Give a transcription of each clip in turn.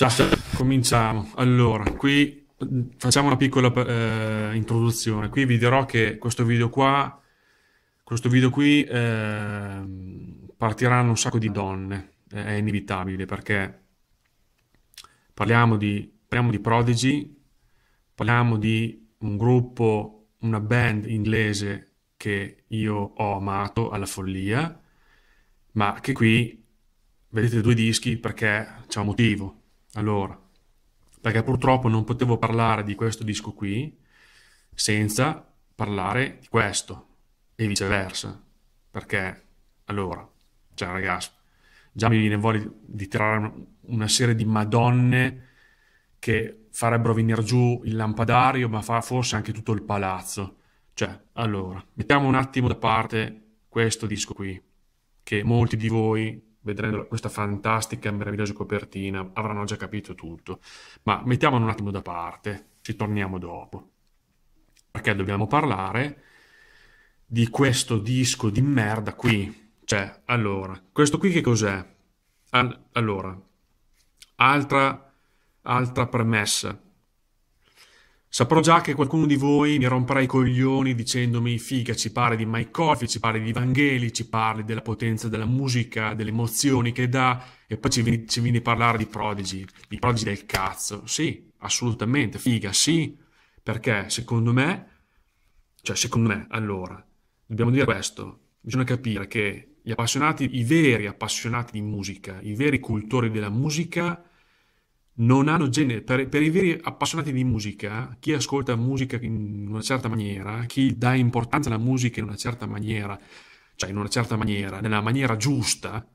Ciao, cominciamo. Allora, qui facciamo una piccola eh, introduzione. Qui vi dirò che questo video qua, questo video qui, eh, partiranno un sacco di donne. È inevitabile perché parliamo di, parliamo di Prodigy, parliamo di un gruppo, una band inglese che io ho amato alla follia, ma che qui vedete due dischi perché c'è un motivo allora, perché purtroppo non potevo parlare di questo disco qui senza parlare di questo e viceversa. Perché, allora, cioè ragazzi, già mi viene voglia di tirare una serie di madonne che farebbero venire giù il lampadario, ma fa forse anche tutto il palazzo. Cioè, allora, mettiamo un attimo da parte questo disco qui, che molti di voi vedendo questa fantastica e meravigliosa copertina, avranno già capito tutto. Ma mettiamolo un attimo da parte, ci torniamo dopo. Perché dobbiamo parlare di questo disco di merda qui. Cioè, allora, questo qui che cos'è? All- allora, altra, altra premessa. Saprò già che qualcuno di voi mi romperà i coglioni dicendomi figa, ci parli di Mike Coffey, ci parli di Vangeli, ci parli della potenza della musica, delle emozioni che dà e poi ci vieni, a parlare di prodigi, di prodigi del cazzo. Sì, assolutamente, figa, sì, perché secondo me, cioè secondo me, allora, dobbiamo dire questo, bisogna capire che gli appassionati, i veri appassionati di musica, i veri cultori della musica, non hanno genere. Per, per, i veri appassionati di musica, chi ascolta musica in una certa maniera, chi dà importanza alla musica in una certa maniera, cioè in una certa maniera, nella maniera giusta,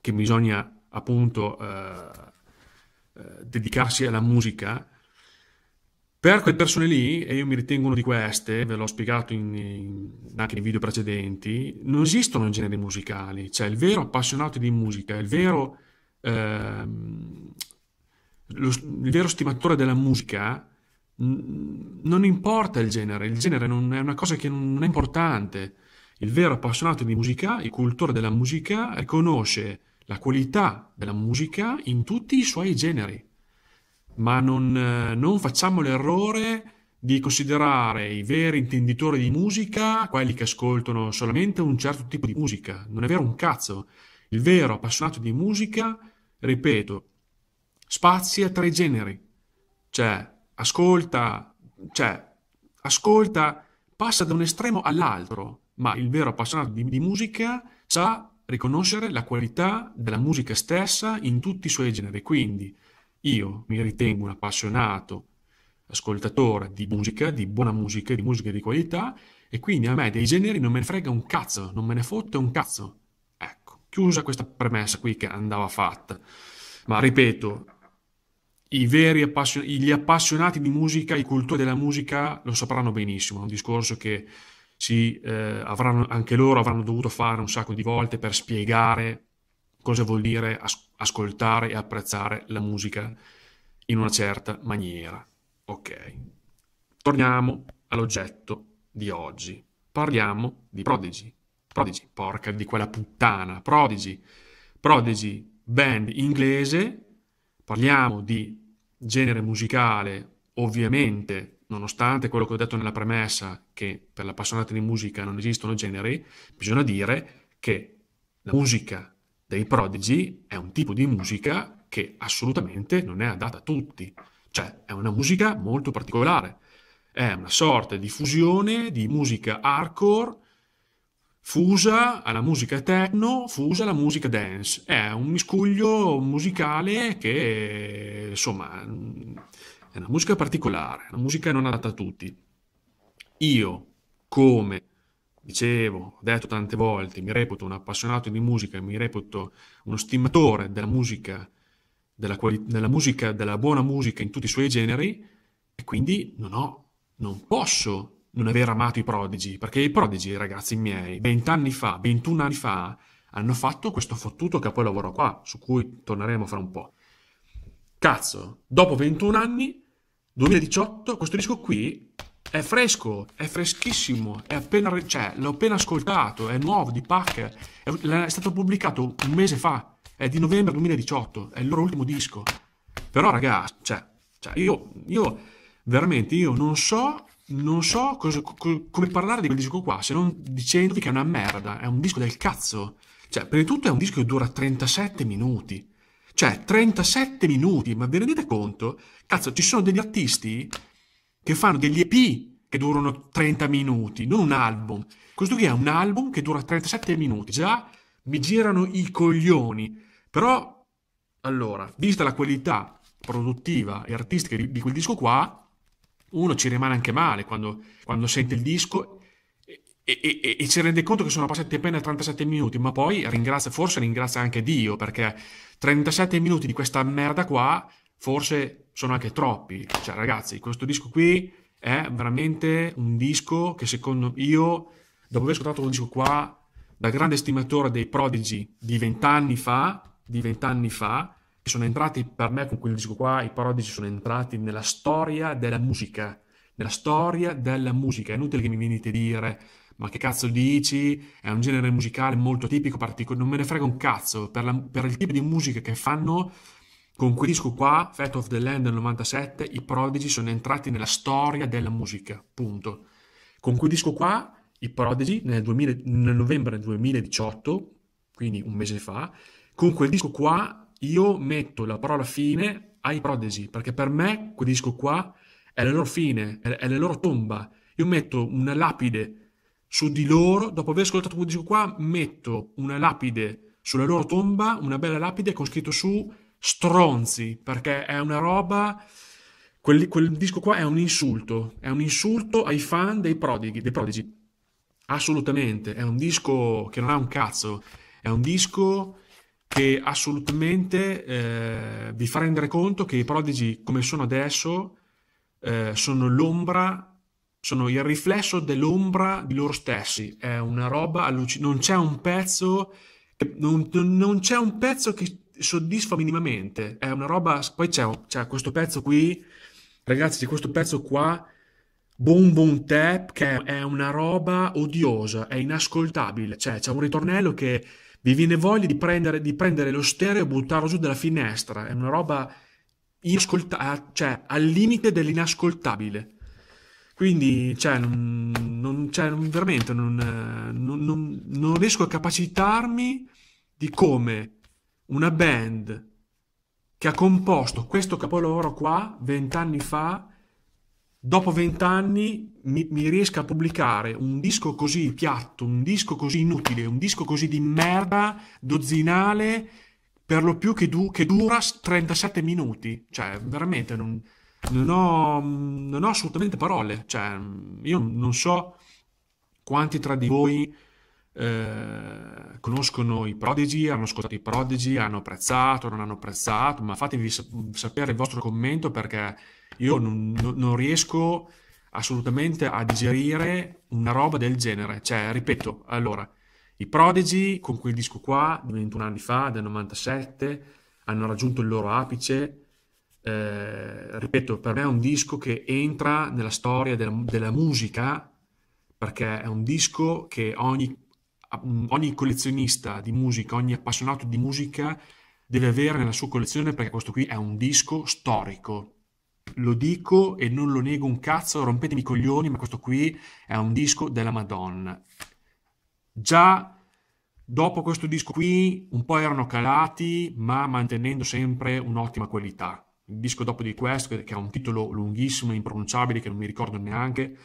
che bisogna appunto eh, eh dedicarsi alla musica, per quelle persone lì, e io mi ritengo uno di queste, ve l'ho spiegato in, in, anche nei video precedenti, non esistono generi musicali, cioè il vero appassionato di musica, il vero ehm, lo, il vero stimatore della musica non importa il genere, il genere non è una cosa che non, non è importante. Il vero appassionato di musica, il cultore della musica, riconosce la qualità della musica in tutti i suoi generi. Ma non, non, facciamo l'errore di considerare i veri intenditori di musica quelli che ascoltano solamente un certo tipo di musica. Non è vero un cazzo. Il vero appassionato di musica ripeto, spazia tra i generi. Cioè, ascolta, cioè, ascolta, passa da un estremo all'altro, ma il vero appassionato di, di musica sa riconoscere la qualità della musica stessa in tutti i suoi generi. Quindi, io mi ritengo un appassionato ascoltatore di musica, di buona musica, di musica di qualità, e quindi a me dei generi non me ne frega un cazzo, non me ne fotte un cazzo. Chiusa questa premessa qui che andava fatta. Ma ripeto, appassion- gli appassionati di musica, i cultori della musica lo sapranno benissimo, è un discorso che si, eh, avranno, anche loro avranno dovuto fare un sacco di volte per spiegare cosa vuol dire as- ascoltare e apprezzare la musica in una certa maniera. Ok, torniamo all'oggetto di oggi. Parliamo di prodigi. Prodigy, porca di quella puttana, Prodigy, Prodigy, band inglese, parliamo di genere musicale, ovviamente, nonostante quello che ho detto nella premessa, che per l'appassionato di musica non esistono generi, bisogna dire che la musica dei Prodigy è un tipo di musica che assolutamente non è adatta a tutti, cioè è una musica molto particolare, è una sorta di fusione di musica hardcore fusa alla musica techno, fusa alla musica dance. È un miscuglio musicale che, insomma, è una musica particolare, una musica non adatta a tutti. Io, come dicevo, ho detto tante volte, mi reputo un appassionato di musica, mi reputo uno stimatore della musica, della, della, musica, della buona musica in tutti i suoi generi, e quindi non ho, non posso non aver amato i prodigi, perché i prodigi, ragazzi miei, 20 anni fa, 21 anni fa, hanno fatto questo fottuto capolavoro qua, su cui torneremo fra un po'. Cazzo, dopo 21 anni, 2018, questo disco qui è fresco, è freschissimo, è appena, cioè, l'ho appena ascoltato, è nuovo, di pack, è, è stato pubblicato un mese fa, è di novembre 2018, è il loro ultimo disco. Però ragazzi, cioè, cioè io, io veramente io non so non so cosa, co- come parlare di quel disco qua, se non dicendovi che è una merda, è un disco del cazzo. Cioè, prima di tutto è un disco che dura 37 minuti. Cioè, 37 minuti, ma vi rendete conto? Cazzo, ci sono degli artisti che fanno degli EP che durano 30 minuti, non un album. Questo qui è un album che dura 37 minuti. Già mi girano i coglioni. Però, allora, vista la qualità produttiva e artistica di, di quel disco qua, uno ci rimane anche male quando, quando sente il disco e, e, e, e, ci rende conto che sono passati appena 37 minuti, ma poi ringrazia, forse ringrazia anche Dio perché 37 minuti di questa merda qua forse sono anche troppi. Cioè ragazzi, questo disco qui è veramente un disco che secondo io, dopo aver ascoltato un disco qua, da grande stimatore dei prodigi di vent'anni fa, di vent'anni fa, che sono entrati per me con quel disco qua, i Parodici sono entrati nella storia della musica, nella storia della musica, è inutile che mi venite a dire ma che cazzo dici? È un genere musicale molto tipico, particolare, non me ne frega un cazzo, per, la, per il tipo di musica che fanno con quel disco qua, Fat of the Land del 97, i Prodigy sono entrati nella storia della musica, punto. Con quel disco qua, i Prodigy nel, 2000, nel novembre 2018, quindi un mese fa, con quel disco qua io metto la parola fine ai prodesi, perché per me quel disco qua è la loro fine, è la loro tomba. Io metto una lapide su di loro, dopo aver ascoltato quel disco qua, metto una lapide sulla loro tomba, una bella lapide con scritto su stronzi, perché è una roba... Quel, quel disco qua è un insulto, è un insulto ai fan dei prodighi, dei prodigi. Assolutamente, è un disco che non ha un cazzo, è un disco che assolutamente eh, vi fa rendere conto che i prodigi come sono adesso eh, sono l'ombra, sono il riflesso dell'ombra di loro stessi. È una roba allucinante, non c'è un pezzo che, non, non c'è un pezzo che soddisfa minimamente. È una roba, poi c'è, c'è questo pezzo qui, ragazzi, c'è questo pezzo qua. Boom Boom Tap, che è una roba odiosa, è inascoltabile, cioè c'è un ritornello che vi viene voglia di prendere, di prendere lo stereo e buttarlo giù dalla finestra. È una roba inascolta- cioè, al limite dell'inascoltabile. Quindi, cioè, non, non, cioè, veramente non, non, non riesco a capacitarmi di come una band che ha composto questo capolavoro qua vent'anni fa dopo vent'anni mi, mi riesca a pubblicare un disco così piatto, un disco così inutile, un disco così di merda, dozzinale, per lo più che, du che dura 37 minuti. Cioè, veramente non, non, ho, non ho assolutamente parole. Cioè, io non so quanti tra di voi eh, conoscono i prodigi, hanno ascoltato i prodigi, hanno apprezzato, non hanno apprezzato, ma fatevi sapere il vostro commento perché io non, non riesco assolutamente a digerire una roba del genere. Cioè, ripeto, allora, i prodigi con quel disco qua, di 21 anni fa, del 97, hanno raggiunto il loro apice. Eh, ripeto, per me è un disco che entra nella storia della, della musica perché è un disco che ogni ogni collezionista di musica, ogni appassionato di musica deve avere nella sua collezione perché questo qui è un disco storico. Lo dico e non lo nego un cazzo, rompetemi i coglioni, ma questo qui è un disco della Madonna. Già dopo questo disco qui un po' erano calati, ma mantenendo sempre un'ottima qualità. Il disco dopo di questo, che ha un titolo lunghissimo, e impronunciabile, che non mi ricordo neanche,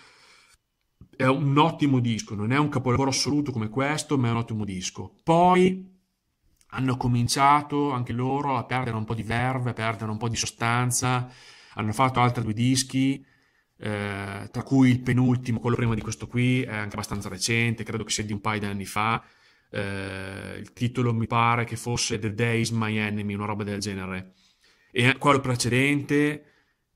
è un ottimo disco, non è un capolavoro assoluto come questo, ma è un ottimo disco. Poi hanno cominciato anche loro a perdere un po' di verve, a perdere un po' di sostanza, hanno fatto altri due dischi, eh, tra cui il penultimo, quello prima di questo qui, è anche abbastanza recente, credo che sia di un paio di anni fa. Eh, il titolo mi pare che fosse The Days My Enemy, una roba del genere. E quello precedente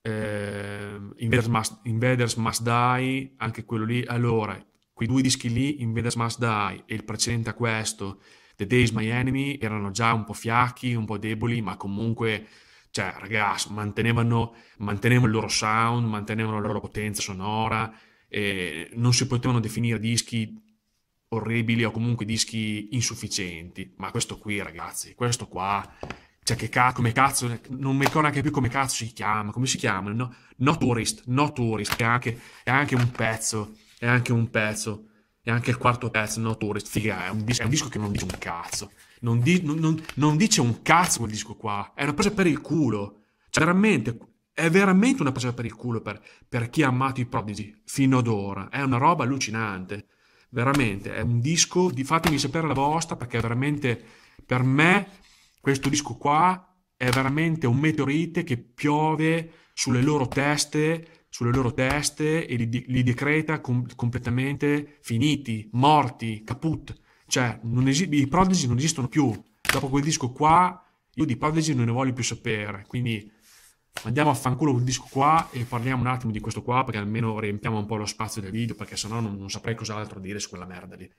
eh, Invaders, must, Invaders, must, Die, anche quello lì. Allora, quei due dischi lì, Invaders Must Die e il precedente a questo, The Days My Enemy, erano già un po' fiacchi, un po' deboli, ma comunque, cioè, ragazzi, mantenevano, mantenevano il loro sound, mantenevano la loro potenza sonora, non si potevano definire dischi orribili o comunque dischi insufficienti. Ma questo qui, ragazzi, questo qua cioè, che ca- come cazzo, non mi ricordo neanche più come cazzo si chiama, come si chiama, no, no Tourist, no Tourist, è anche, è anche un pezzo, è anche un pezzo, è anche il quarto pezzo, no Tourist, figa, è un, è un disco che non dice un cazzo, non, di- non, non, non, dice un cazzo quel disco qua, è una presa per il culo, cioè veramente, è veramente una presa per il culo per, per chi ha amato i prodigi, fino ad ora, è una roba allucinante, veramente, è un disco, di, fatemi sapere la vostra perché veramente per me questo disco qua è veramente un meteorite che piove sulle loro teste, sulle loro teste e li, li decreta com- completamente finiti, morti, caput. Cioè, esi- i Prodigy non esistono più. Dopo quel disco qua, io di Prodigy non ne voglio più sapere. Quindi andiamo a fanculo quel disco qua e parliamo un attimo di questo qua, perché almeno riempiamo un po' lo spazio del video, perché sennò non, non saprei cos'altro dire su quella merda lì.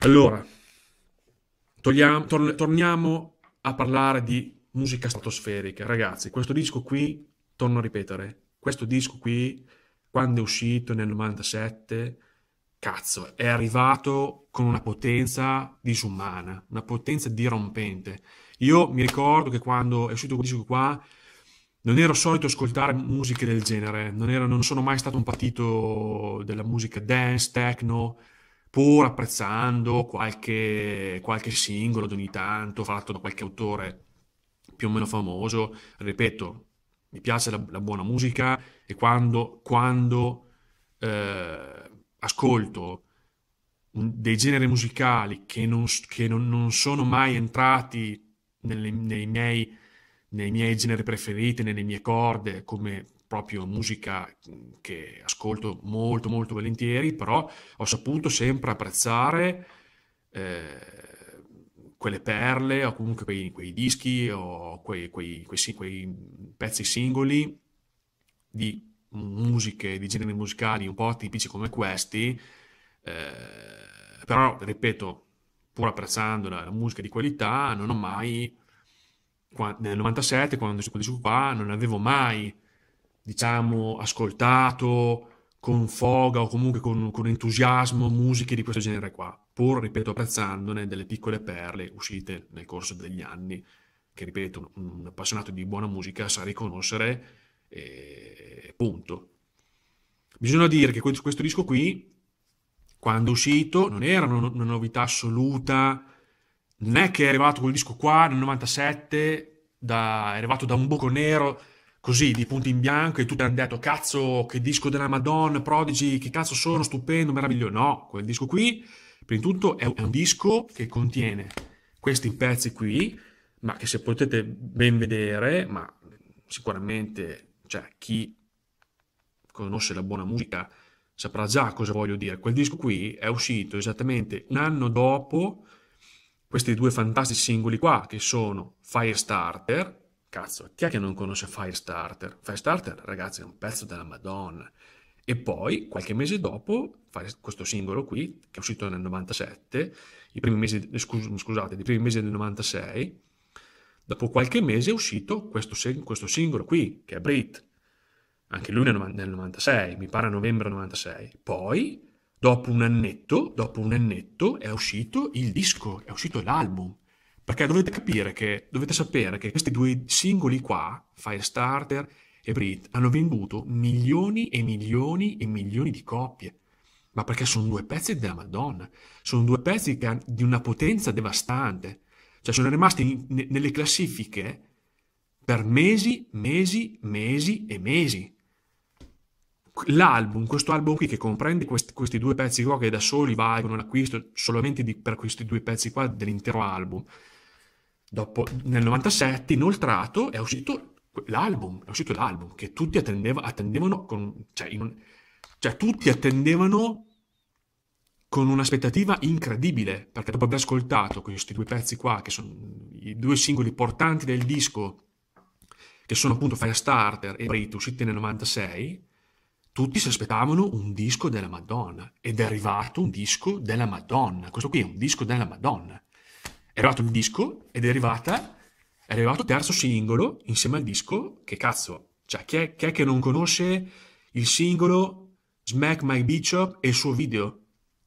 Allora, Togliamo, tor- torniamo a parlare di musica stratosferica. Ragazzi, questo disco qui, torno a ripetere, questo disco qui, quando è uscito nel 97, cazzo, è arrivato con una potenza disumana, una potenza dirompente. Io mi ricordo che quando è uscito questo disco qua, non ero solito ascoltare musiche del genere, non, ero, non sono mai stato un patito della musica dance, techno, pur apprezzando qualche, qualche singolo di ogni tanto fatto da qualche autore più o meno famoso, ripeto, mi piace la, la buona musica e quando, quando eh, ascolto dei generi musicali che non, che non, non sono mai entrati nelle, nei, miei, nei miei generi preferiti, nelle mie corde, come proprio musica mm, che ascolto molto molto volentieri, però ho saputo sempre apprezzare eh, quelle perle o comunque quei, quei dischi o quei, quei, quei, pezzi singoli di musiche, di generi musicali un po' tipici come questi, eh, però ripeto, pur apprezzando la, la musica di qualità, non ho mai, nel 97 quando si sono qua, non avevo mai diciamo, ascoltato con foga o comunque con, con, entusiasmo musiche di questo genere qua, pur, ripeto, apprezzandone delle piccole perle uscite nel corso degli anni, che, ripeto, un, un appassionato di buona musica sa riconoscere, e punto. Bisogna dire che questo, questo disco qui, quando è uscito, non era una, una novità assoluta, non è che è arrivato quel disco qua nel 97, da, è arrivato da un buco nero così di punti in bianco e tutti hanno detto cazzo che disco della Madonna, Prodigy, che cazzo sono, stupendo, meraviglioso. No, quel disco qui, prima di tutto, è un disco che contiene questi pezzi qui, ma che se potete ben vedere, ma sicuramente cioè, chi conosce la buona musica saprà già cosa voglio dire. Quel disco qui è uscito esattamente un anno dopo questi due fantastici singoli qua, che sono Firestarter, Cazzo, chi è che non conosce Firestarter? Firestarter, ragazzi, è un pezzo della Madonna. E poi, qualche mese dopo, questo singolo qui, che è uscito nel 97, i primi mesi, scusate, i primi mesi del 96, dopo qualche mese è uscito questo, questo singolo qui, che è Brit, anche lui nel, nel 96, mi pare a novembre 96. Poi, dopo un annetto, dopo un annetto, è uscito il disco, è uscito l'album, perché dovete capire che, dovete sapere che questi due singoli qua, Firestarter e Brit, hanno venduto milioni e milioni e milioni di copie. Ma perché sono due pezzi della Madonna. Sono due pezzi che, di una potenza devastante. Cioè sono rimasti in, ne, nelle classifiche per mesi, mesi, mesi e mesi. L'album, questo album qui che comprende questi, questi due pezzi qua che da soli valgono l'acquisto solamente di, per questi due pezzi qua dell'intero album, Dopo, nel 97, inoltrato, è uscito l'album, è uscito l'album che tutti attendeva, attendevano, con, cioè, in, cioè, tutti attendevano con un'aspettativa incredibile, perché dopo aver ascoltato questi due pezzi qua, che sono i due singoli portanti del disco, che sono appunto Firestarter e Brit, usciti nel 96, tutti si aspettavano un disco della Madonna, ed è arrivato un disco della Madonna, questo qui è un disco della Madonna è arrivato il disco ed è arrivata è arrivato il terzo singolo insieme al disco che cazzo cioè chi è, chi è che non conosce il singolo Smack My Bishop e il suo video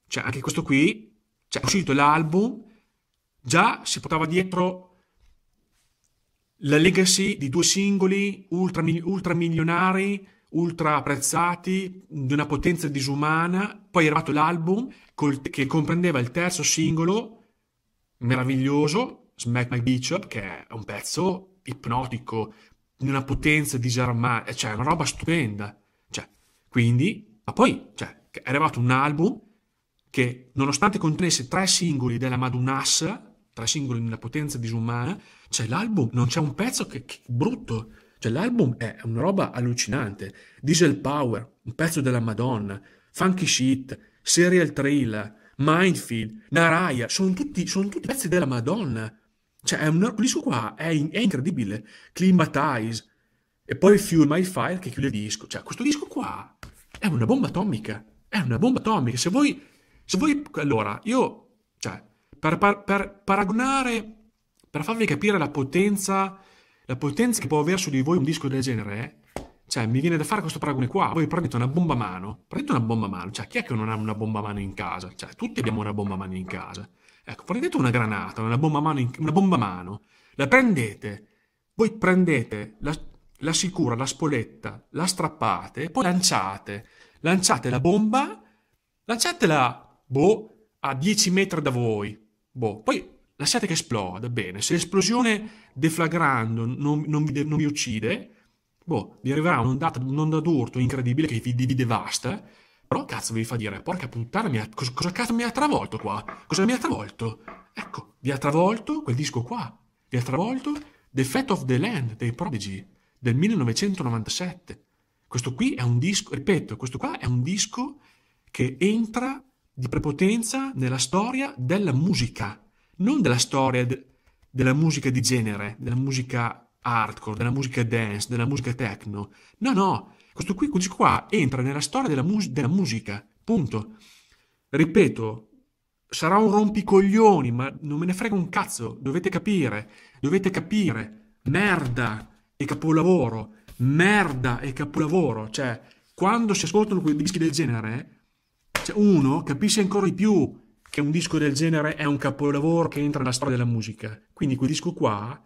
cioè anche questo qui cioè, è uscito l'album già si portava dietro la legacy di due singoli ultra, ultra milionari ultra apprezzati, di una potenza disumana. Poi è arrivato l'album col, che comprendeva il terzo singolo meraviglioso, Smack My Bishop, che è un pezzo ipnotico, di una potenza disarmante, eh, cioè una roba stupenda. Cioè, quindi, ma poi cioè, è arrivato un album che, nonostante contenesse tre singoli della Madunassa, tre singoli di una potenza disumana, cioè l'album, non c'è un pezzo che, che brutto. Cioè l'album è una roba allucinante. Diesel Power, un pezzo della Madonna, Funky Shit, Serial Thriller, Mindfield, Naraya, sono tutti, sono tutti pezzi della Madonna. Cioè, è un disco qua, è, in, è incredibile. Climatize, e poi Fuel My Fire che chiude il disco. Cioè, questo disco qua è una bomba atomica. È una bomba atomica. Se voi... Se voi allora, io... Cioè, per, per, per paragonare... Per farvi capire la potenza... La potenza che può avere su di voi un disco del genere, cioè, mi viene da fare questo paragone qua. Voi prendete una bomba a mano. Prendete una bomba a mano. Cioè, chi è che non ha una bomba a mano in casa? Cioè, tutti abbiamo una bomba a mano in casa. Ecco, prendete una granata, una bomba a mano, in, una bomba a mano. La prendete. Voi prendete la, la sicura, la spoletta, la strappate e poi lanciate. Lanciate la bomba. Lanciatela, boh, a 10 metri da voi. Boh, poi lasciate che esploda. Bene, se l'esplosione deflagrando non, non, vi, non vi uccide boh, vi arriverà un'ondata, un'onda d'urto incredibile che vi, vi devasta, però cazzo vi fa dire, porca puttana, mi ha, cosa, cosa cazzo mi ha travolto qua? Cosa mi ha travolto? Ecco, vi ha travolto quel disco qua, vi ha travolto The Fat of the Land dei Prodigy del 1997. Questo qui è un disco, ripeto, questo qua è un disco che entra di prepotenza nella storia della musica, non della storia de, della musica di genere, della musica hardcore, della musica dance, della musica techno. No, no, questo qui, questo qua entra nella storia della, mus- della musica, punto. Ripeto, sarà un rompicoglioni, ma non me ne frega un cazzo, dovete capire, dovete capire, merda e capolavoro, merda e capolavoro, cioè quando si ascoltano quei dischi del genere, cioè uno capisce ancora di più che un disco del genere è un capolavoro che entra nella storia della musica. Quindi quel disco qua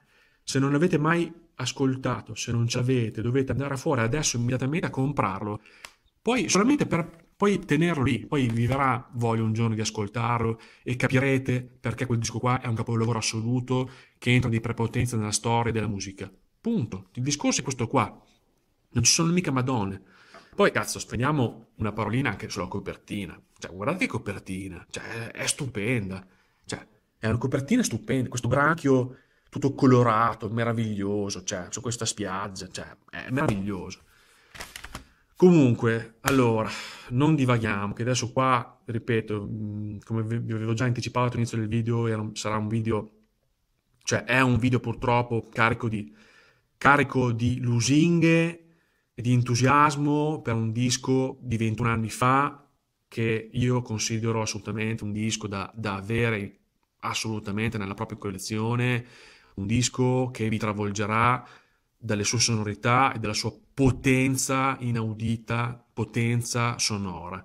se non avete mai ascoltato, se non ci avete, dovete andare fuori adesso immediatamente a comprarlo. Poi solamente per poi tenerlo lì, poi vi verrà voglia un giorno di ascoltarlo e capirete perché quel disco qua è un capolavoro assoluto che entra di prepotenza nella storia della musica. Punto. Il discorso è questo qua. Non ci sono mica madonne. Poi, cazzo, spendiamo una parolina anche sulla copertina. Cioè, guardate che copertina. Cioè, è stupenda. Cioè, è una copertina stupenda. Questo branchio tutto colorato, meraviglioso, cioè, su questa spiaggia, cioè, è meraviglioso. Comunque, allora, non divaghiamo, che adesso qua, ripeto, come vi avevo già anticipato all'inizio del video, un, sarà un video, cioè è un video purtroppo carico di, carico di lusinghe e di entusiasmo per un disco di 21 anni fa che io considero assolutamente un disco da, da avere assolutamente nella propria collezione, un disco che vi travolgerà dalle sue sonorità e dalla sua potenza inaudita, potenza sonora.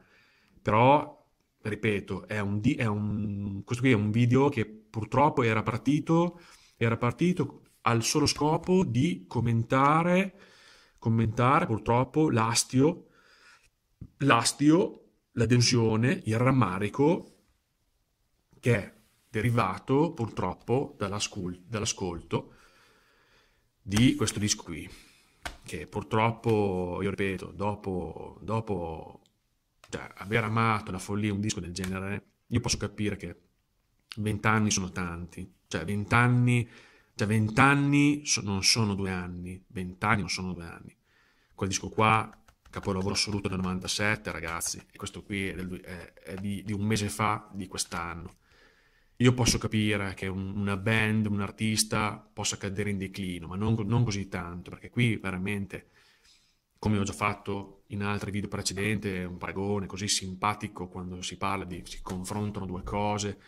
Però, ripeto, è un, è un, questo qui è un video che purtroppo era partito, era partito al solo scopo di commentare, commentare purtroppo l'astio, l'astio, la delusione, il rammarico che derivato purtroppo dall'ascol- dall'ascolto di questo disco qui, che purtroppo, io ripeto, dopo, dopo cioè, aver amato la follia un disco del genere, io posso capire che vent'anni sono tanti, cioè vent'anni, cioè 20 so- non sono due anni, vent'anni non sono due anni. Quel disco qua capolavoro assoluto del 97, ragazzi. E questo qui è, del, è, è di, di, un mese fa, di quest'anno io posso capire che una band, un artista possa cadere in declino, ma non, non, così tanto, perché qui veramente, come ho già fatto in altri video precedenti, è un paragone così simpatico quando si parla di, si confrontano due cose,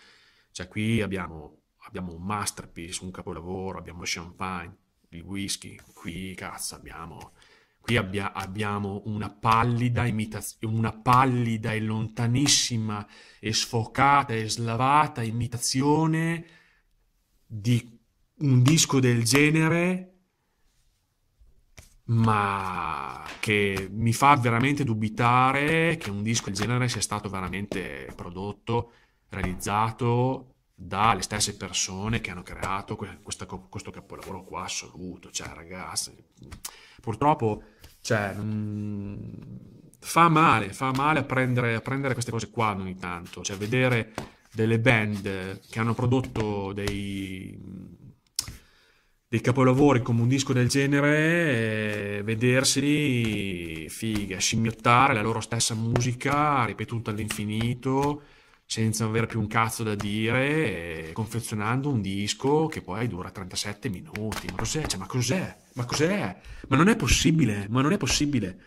cioè qui abbiamo, abbiamo un masterpiece, un capolavoro, abbiamo champagne, il whisky, qui cazzo abbiamo Qui abbia, abbiamo una pallida, una pallida e lontanissima e sfocata e slavata imitazione di un disco del genere, ma che mi fa veramente dubitare che un disco del genere sia stato veramente prodotto, realizzato dalle stesse persone che hanno creato questo, questo capolavoro qua assoluto. Cioè, ragazzi purtroppo cioè, mh, fa male, fa male a prendere, a prendere, queste cose qua ogni tanto, cioè vedere delle band che hanno prodotto dei, dei capolavori come un disco del genere, e eh, vederseli figa, scimmiottare la loro stessa musica ripetuta all'infinito senza cioè, avere più un cazzo da dire, eh, confezionando un disco che poi dura 37 minuti. Ma cos'è? Cioè, ma cos'è? Ma cos'è? Ma non è possibile, ma non è possibile.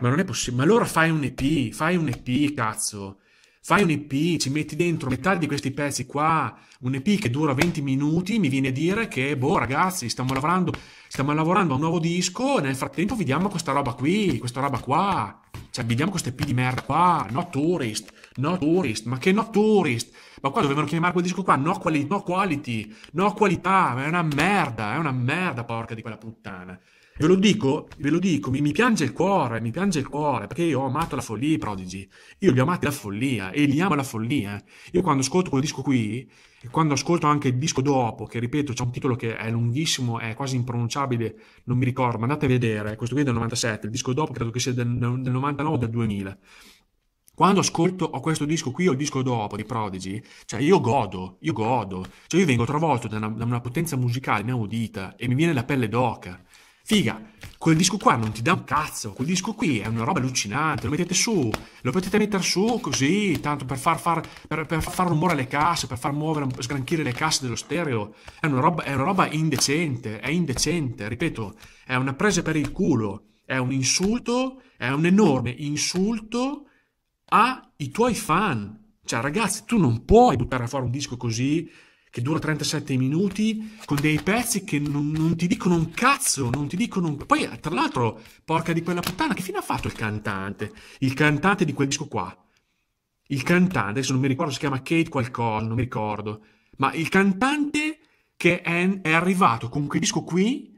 Ma non è possibile. Ma allora fai un EP, fai un EP, cazzo. Fai un EP, ci metti dentro metà di questi pezzi qua, un EP che dura 20 minuti, mi viene a dire che, boh ragazzi, stiamo lavorando, stiamo lavorando a un nuovo disco, nel frattempo vi diamo questa roba qui, questa roba qua. Cioè, vediamo queste P di merda qua. No tourist, no tourist, ma che no tourist? Ma qua dovevano chiamare quel disco qua, no, quali, no quality, no qualità, ma è una merda, è una merda, porca di quella puttana. Ve lo dico, ve lo dico, mi, mi, piange il cuore, mi piange il cuore, perché io ho amato la follia, i Prodigy. Io li ho amati la follia e li amo la follia. Io quando ascolto quel disco qui, e quando ascolto anche il disco dopo, che ripeto, c'è un titolo che è lunghissimo, è quasi impronunciabile, non mi ricordo, ma andate a vedere, questo qui è del 97, il disco dopo credo che sia del, del 99 o del 2000. Quando ascolto ho questo disco qui o il disco dopo di Prodigy, cioè io godo, io godo, cioè io vengo travolto da una, da una potenza musicale inaudita e mi viene la pelle d'oca. Figa, quel disco qua non ti dà un cazzo, quel disco qui è una roba allucinante, lo mettete su, lo potete mettere su così, tanto per far, far, per, per far rumore alle casse, per far muovere, sgranchire le casse dello stereo, è una, roba, è una roba indecente, è indecente, ripeto, è una presa per il culo, è un insulto, è un enorme insulto ai tuoi fan. Cioè ragazzi, tu non puoi buttare fuori un disco così che dura 37 minuti, con dei pezzi che non, non ti dicono un cazzo, non ti dicono... Un... Poi, tra l'altro, porca di quella puttana, che fine ha fatto il cantante? Il cantante di quel disco qua. Il cantante, adesso non mi ricordo, si chiama Kate qualcosa, non mi ricordo. Ma il cantante che è, è arrivato con quel disco qui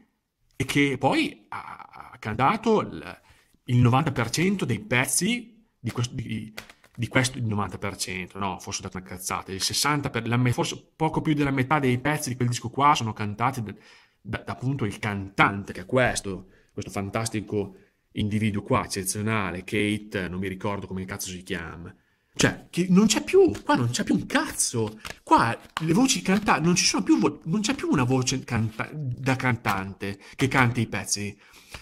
e che poi ha, ha cantato il, il 90% dei pezzi di questo... Di, di questo il 90%, no, forse ho dato una cazzata, il 60%, per la, forse poco più della metà dei pezzi di quel disco qua sono cantati da, da, da appunto il cantante, che è questo, questo fantastico individuo qua, eccezionale, Kate, non mi ricordo come cazzo si chiama. Cioè, non c'è più, qua non c'è più un cazzo. Qua le voci cantate, non ci sono più, non c'è più una voce canta da cantante che canta i pezzi.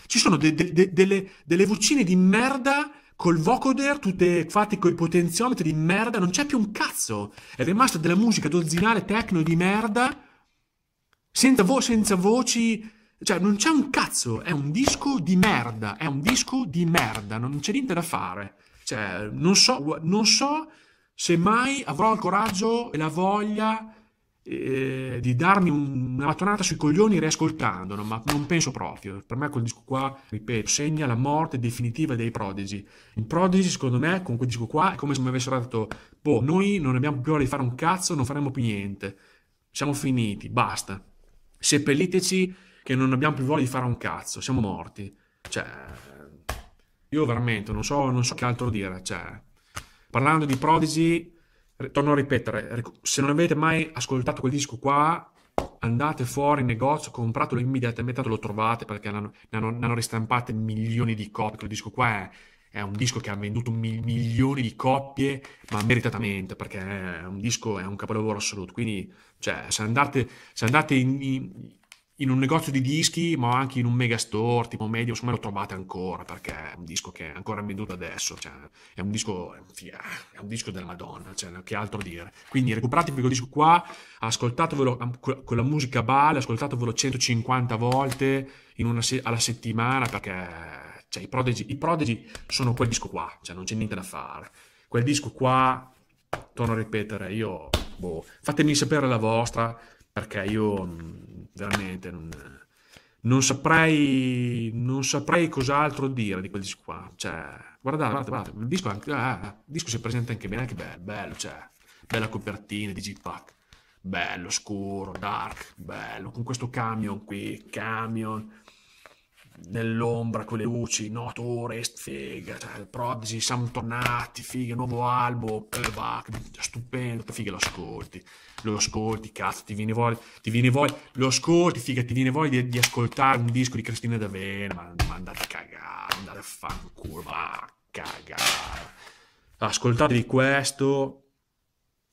Ci sono de de de delle, delle vocine di merda col vocoder, tutte fatte coi potenziometri di merda, non c'è più un cazzo. È rimasta della musica dozzinale tecno di merda, senza, vo- senza voci, cioè non c'è un cazzo, è un disco di merda, è un disco di merda, non c'è niente da fare. Cioè, non so, non so se mai avrò il coraggio e la voglia eh, di darmi una mattonata sui coglioni riascoltandolo, ma non penso proprio. Per me quel disco qua, ripeto, segna la morte definitiva dei Prodigy. In Prodigy, secondo me, con quel disco qua è come se mi avessero detto, boh, noi non abbiamo più voglia di fare un cazzo, non faremo più niente. Siamo finiti, basta. Seppelliteci che non abbiamo più voglia di fare un cazzo, siamo morti. Cioè, io veramente non so, non so che altro dire. Cioè, parlando di Prodigy torno a ripetere, se non avete mai ascoltato quel disco qua, andate fuori in negozio, compratelo immediatamente, lo trovate perché ne hanno, hanno ristampate milioni di copie. Quel disco qua è, è un disco che ha venduto mil, milioni di copie, ma meritatamente, perché è un disco, è un capolavoro assoluto. Quindi, cioè, se andate, se andate in, in in un negozio di dischi, ma anche in un megastore tipo medio, insomma lo trovate ancora perché è un disco che è ancora venduto adesso, cioè, è un disco, è un disco della Madonna, cioè, che altro dire. Quindi recuperatevi quel disco qua, ascoltatevelo con la musica balla, ascoltatevelo 150 volte se- alla settimana perché cioè, i, prodigi, i prodigi sono quel disco qua, cioè, non c'è niente da fare. Quel disco qua, torno a ripetere, io, boh, fatemi sapere la vostra perché io mm, veramente non, non, saprei, non saprei cos'altro dire di quel disco qua. Cioè, guardate, guardate, guardate il, disco anche, ah, ah, il disco si presenta anche bene, anche bello, bello, cioè, bella copertina di G-Pack. Bello, scuro, dark, bello, con questo camion qui, camion, nell'ombra quelle luci, noto Torest, figa, cioè, Prodigy, siamo tornati, figa, nuovo album, playback, eh, stupendo, figa, lo ascolti, lo ascolti, cazzo, ti viene voglia, ti viene voglia, lo ascolti, figa, ti viene voglia di, di ascoltare un disco di Cristina D'Avena, ma, ma andate a cagare, andate a fanculo, va a cagare. Ascoltatevi questo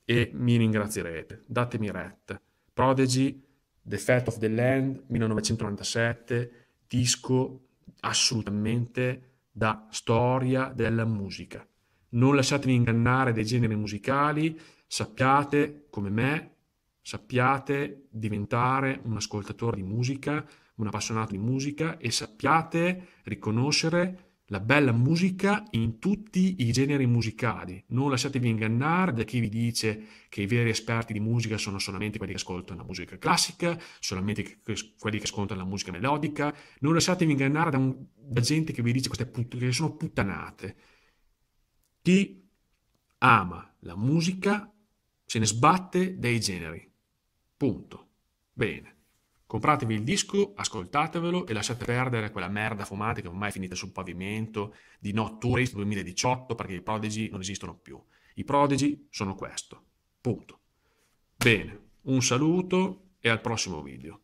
e mi ringrazierete, datemi retta. Prodigy, The Fat of the Land, 1997, disco assolutamente da storia della musica. Non lasciatevi ingannare dai generi musicali, sappiate, come me, sappiate diventare un ascoltatore di musica, un appassionato di musica e sappiate riconoscere la bella musica in tutti i generi musicali. Non lasciatevi ingannare da chi vi dice che i veri esperti di musica sono solamente quelli che ascoltano la musica classica, solamente quelli che ascoltano la musica melodica. Non lasciatevi ingannare da, un, da gente che vi dice queste put- che sono puttanate. Chi ama la musica se ne sbatte dei generi. Punto. Bene. Compratevi il disco, ascoltatevelo e lasciate perdere quella merda fumata che ormai è finita sul pavimento di No Tourist 2018 perché i prodigi non esistono più. I prodigi sono questo. Punto. Bene, un saluto e al prossimo video.